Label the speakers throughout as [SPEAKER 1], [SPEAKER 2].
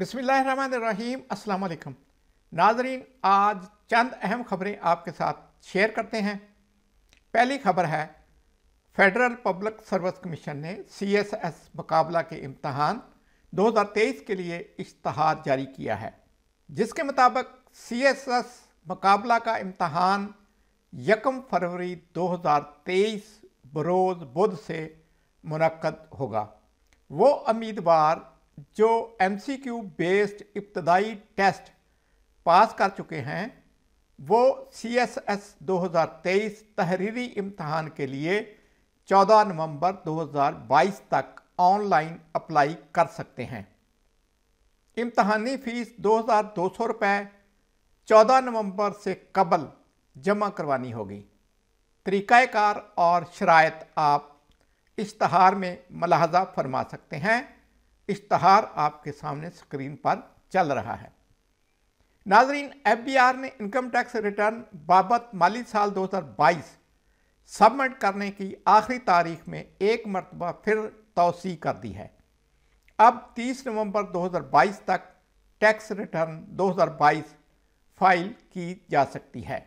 [SPEAKER 1] बिसमीम् अल्लाम नाजरीन आज चंद अहम खबरें आपके साथ शेयर करते हैं पहली खबर है फेडरल पब्लिक सर्विस कमीशन ने सी एस एस मुकाबला के इम्तहान 2023 के लिए इश्तहार जारी किया है जिसके मुताबिक सी एस एस मुकाबला का इम्तहान यकम फरवरी 2023 बरोज़ बुध से मुनद होगा वो उम्मीदवार जो एम सी क्यू बेस्ड इब्तदाई टेस्ट पास कर चुके हैं वो सी एस एस दो हज़ार तेईस तहरीरी इम्तहान के लिए चौदह नवंबर 2022 तक ऑनलाइन अप्लाई कर सकते हैं इम्तहानी फ़ीस दो हज़ार दो सौ रुपये चौदह नवंबर से कबल जमा करवानी होगी तरीक़ाकार और शरात आप इश्तहार में मलाहजा फरमा सकते हैं इश्तहार आपके सामने स्क्रीन पर चल रहा है नाजरीन एफबीआर ने इनकम टैक्स रिटर्न बाबत माली साल 2022 सबमिट करने की आखिरी तारीख में एक मरतबा फिर तोसी कर दी है अब 30 नवंबर 2022 तक टैक्स रिटर्न 2022 फाइल की जा सकती है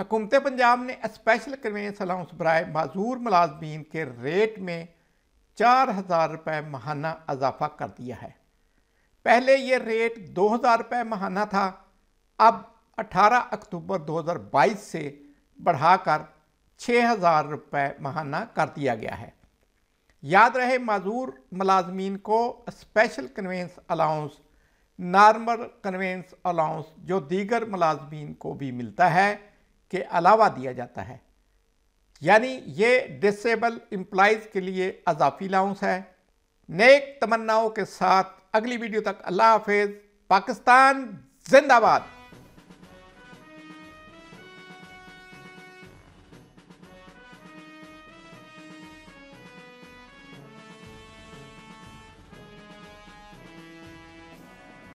[SPEAKER 1] हकूमत पंजाब ने स्पेशल कन्वेंस अलाउंस बरए माजूर मुलाजमीन के रेट में चार हज़ार रुपये महाना इजाफा कर दिया है पहले ये रेट दो हज़ार रुपये महाना था अब 18 अक्टूबर 2022 से बढ़ाकर छः हज़ार रुपये महाना कर दिया गया है याद रहे मज़ूर मलाजमीन को special conveyance allowance normal conveyance allowance जो दीगर मलाजमीन को भी मिलता है के अलावा दिया जाता है यानी ये डिसेबल एम्प्लाइज़ के लिए अजाफी लाउंस है नेक तमन्नाओं के साथ अगली वीडियो तक अल्लाह हाफिज़ पाकिस्तान जिंदाबाद